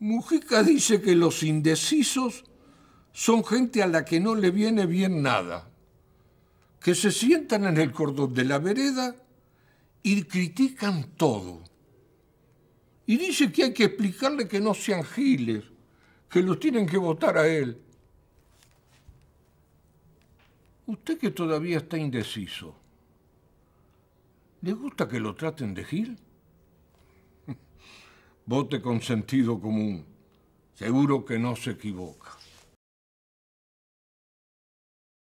Mujica dice que los indecisos son gente a la que no le viene bien nada, que se sientan en el cordón de la vereda y critican todo. Y dice que hay que explicarle que no sean giles, que los tienen que votar a él. Usted que todavía está indeciso, ¿le gusta que lo traten de gil? vote con sentido común. Seguro que no se equivoca.